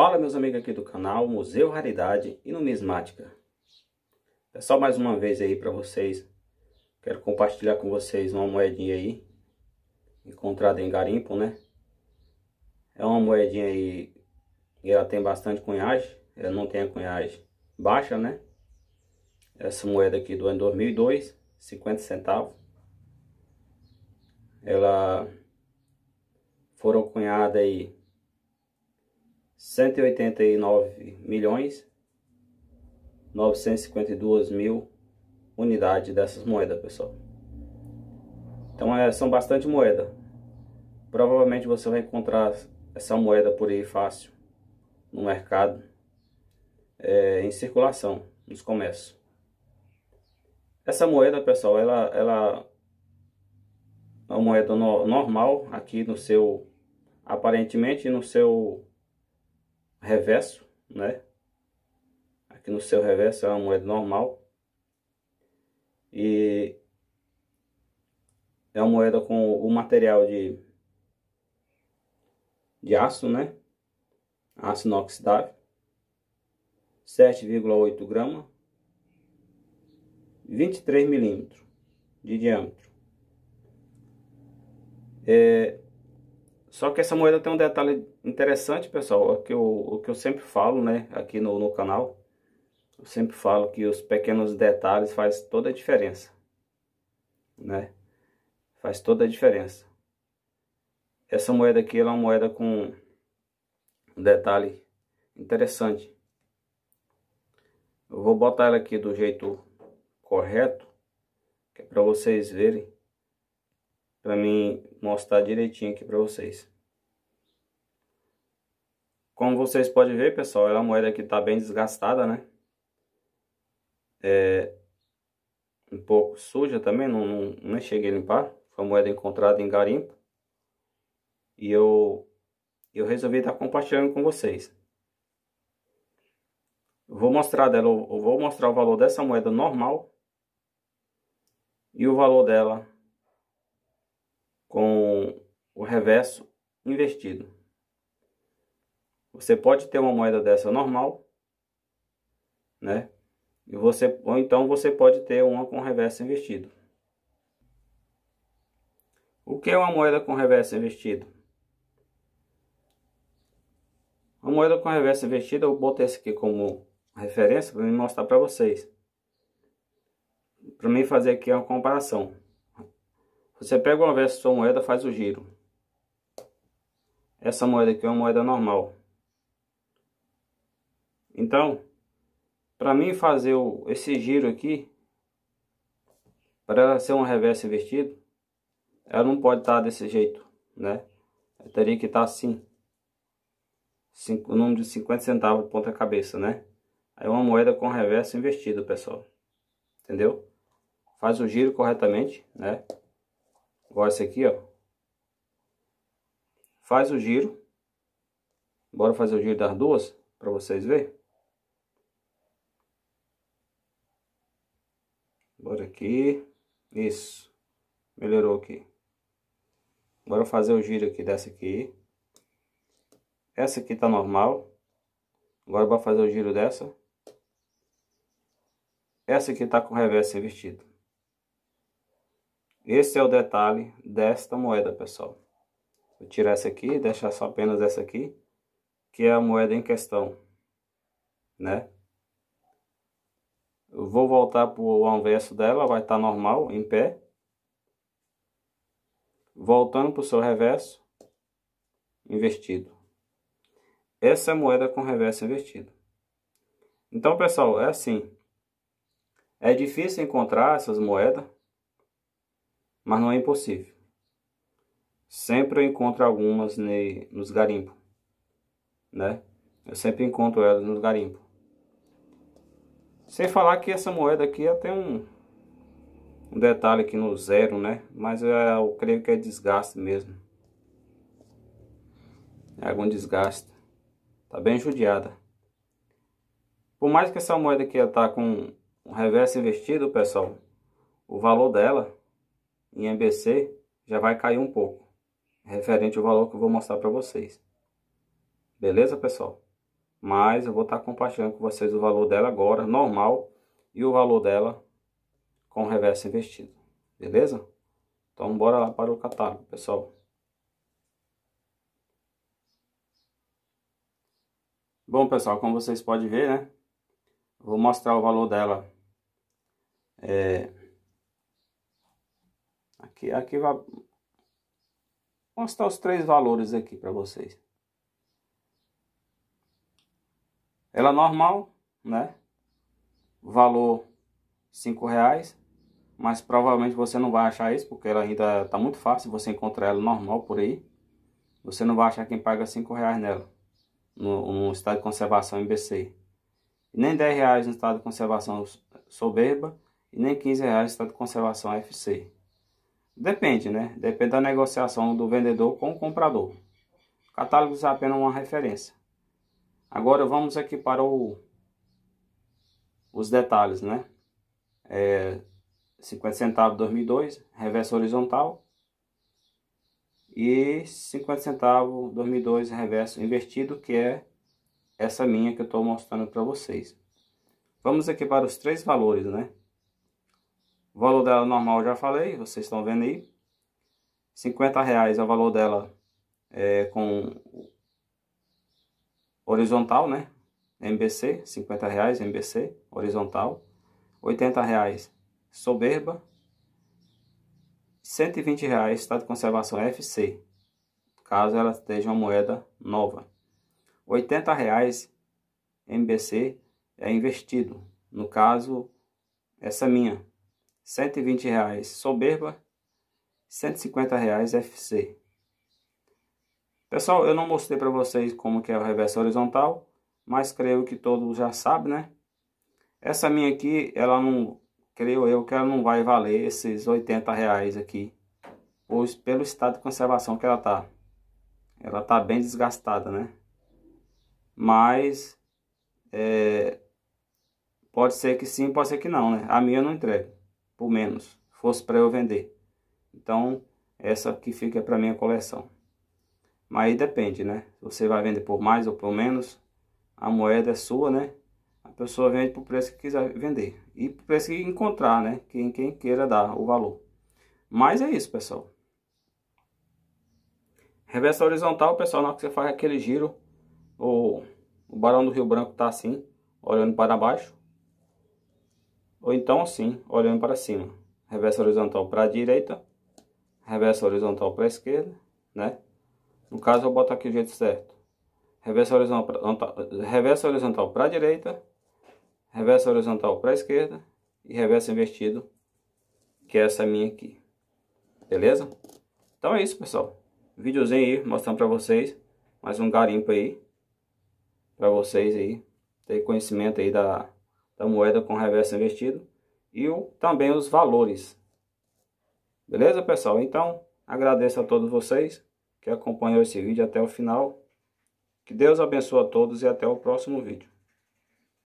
Fala meus amigos aqui do canal Museu Raridade e Numismática Pessoal, é mais uma vez aí para vocês Quero compartilhar com vocês uma moedinha aí Encontrada em garimpo, né? É uma moedinha aí E ela tem bastante cunhagem Ela não tem a cunhagem baixa, né? Essa moeda aqui do ano 2002 50 centavos Ela Foram cunhadas aí 189 milhões 952 mil unidades dessas moedas, pessoal. Então é, são bastante moeda. Provavelmente você vai encontrar essa moeda por aí fácil no mercado é, em circulação nos comércios. Essa moeda, pessoal, ela, ela é uma moeda no, normal aqui no seu aparentemente no seu reverso, né? Aqui no seu reverso é uma moeda normal. E é uma moeda com o material de, de aço, né? Aço inoxidável. 7,8 gramas. 23 milímetros de diâmetro. É, só que essa moeda tem um detalhe interessante, pessoal, é que eu, o que eu sempre falo, né, aqui no, no canal. Eu sempre falo que os pequenos detalhes faz toda a diferença, né? Faz toda a diferença. Essa moeda aqui ela é uma moeda com um detalhe interessante. Eu vou botar ela aqui do jeito correto, que é para vocês verem para mim mostrar direitinho aqui para vocês. Como vocês podem ver, pessoal, ela, é a moeda aqui está bem desgastada, né? É um pouco suja também, não, não, cheguei a limpar. Foi uma moeda encontrada em garimpo. E eu, eu resolvi estar tá compartilhando com vocês. vou mostrar dela, eu vou mostrar o valor dessa moeda normal e o valor dela com o reverso investido. Você pode ter uma moeda dessa normal, né? E você, ou então você pode ter uma com reverso investido. O que é uma moeda com reverso investido? Uma moeda com reverso investido, eu botei esse aqui como referência para mostrar para vocês. Para mim fazer aqui uma comparação. Você pega uma vez sua moeda, faz o giro. Essa moeda aqui é uma moeda normal. Então, para mim fazer o, esse giro aqui, para ela ser um reverso invertido, ela não pode estar tá desse jeito, né? Eu teria que estar tá assim. Cinco, o número de 50 centavos ponta cabeça, né? Aí é uma moeda com reverso invertido, pessoal. Entendeu? Faz o giro corretamente, né? Agora esse aqui, ó. Faz o giro. Bora fazer o giro das duas para vocês verem. Bora aqui. Isso. Melhorou aqui. Bora fazer o giro aqui dessa aqui. Essa aqui tá normal. Agora bora fazer o giro dessa. Essa aqui tá com o revés invertido. Esse é o detalhe desta moeda, pessoal. Vou tirar essa aqui, deixar só apenas essa aqui, que é a moeda em questão, né? Eu vou voltar para o anverso dela, vai estar tá normal, em pé. Voltando para o seu reverso, invertido. Essa é a moeda com reverso invertido. Então, pessoal, é assim. É difícil encontrar essas moedas, mas não é impossível. Sempre eu encontro algumas ne, nos garimpos, né? Eu sempre encontro elas nos garimpos. Sem falar que essa moeda aqui ela tem um, um detalhe aqui no zero, né? Mas eu, é, eu creio que é desgaste mesmo. É algum desgaste. Tá bem judiada. Por mais que essa moeda aqui ela tá com um reverso investido, pessoal, o valor dela em MBC já vai cair um pouco, referente ao valor que eu vou mostrar para vocês. Beleza, pessoal? Mas eu vou estar tá compartilhando com vocês o valor dela agora, normal, e o valor dela com reverso investido. Beleza? Então, bora lá para o catálogo, pessoal. Bom, pessoal, como vocês podem ver, né? Vou mostrar o valor dela é, Aqui, aqui vai mostrar os três valores aqui para vocês. Ela normal, né? Valor cinco reais, mas provavelmente você não vai achar isso porque ela ainda tá muito fácil. Você encontrar ela normal por aí, você não vai achar quem paga cinco reais nela no, no estado de conservação Bc, nem dez reais no estado de conservação soberba e nem quinze reais no estado de conservação FC. Depende, né? Depende da negociação do vendedor com o comprador. Catálogos é apenas uma referência. Agora vamos aqui para o, os detalhes, né? É, 50 centavos 2002, reverso horizontal. E 50 centavos 2002, reverso invertido, que é essa minha que eu estou mostrando para vocês. Vamos aqui para os três valores, né? O valor dela normal já falei, vocês estão vendo aí. 50 reais é o valor dela é, com horizontal, né? MBC, 50 reais MBC, horizontal. 80 reais soberba. 120 reais estado de conservação FC, caso ela esteja uma moeda nova. 80 reais MBC é investido, no caso essa minha, 120 reais Soberba, 150 reais FC. Pessoal, eu não mostrei para vocês como que é o reverso horizontal, mas creio que todos já sabem, né? Essa minha aqui, ela não, creio eu que ela não vai valer esses 80 reais aqui, pois pelo estado de conservação que ela tá. Ela tá bem desgastada, né? Mas, é, pode ser que sim, pode ser que não, né? A minha eu não entrego por menos, fosse para eu vender. Então, essa que fica para minha coleção. Mas aí depende, né? Você vai vender por mais ou por menos, a moeda é sua, né? A pessoa vende por preço que quiser vender e por preço que encontrar, né? Quem, quem queira dar o valor. Mas é isso, pessoal. Reversa horizontal, pessoal, na hora que você faz aquele giro, o, o Barão do Rio Branco tá assim, olhando para baixo. Ou então assim, olhando para cima. Reversa horizontal para a direita, reversa horizontal para a esquerda, né? No caso, eu boto aqui o jeito certo. Reversa horizontal, reversa horizontal para a direita, reversa horizontal para a esquerda e reversa invertido, que é essa minha aqui. Beleza? Então é isso, pessoal. vídeozinho aí, mostrando para vocês. Mais um garimpo aí. para vocês aí. Ter conhecimento aí da da moeda com reverso invertido e o, também os valores. Beleza, pessoal? Então, agradeço a todos vocês que acompanhou esse vídeo até o final. Que Deus abençoe a todos e até o próximo vídeo.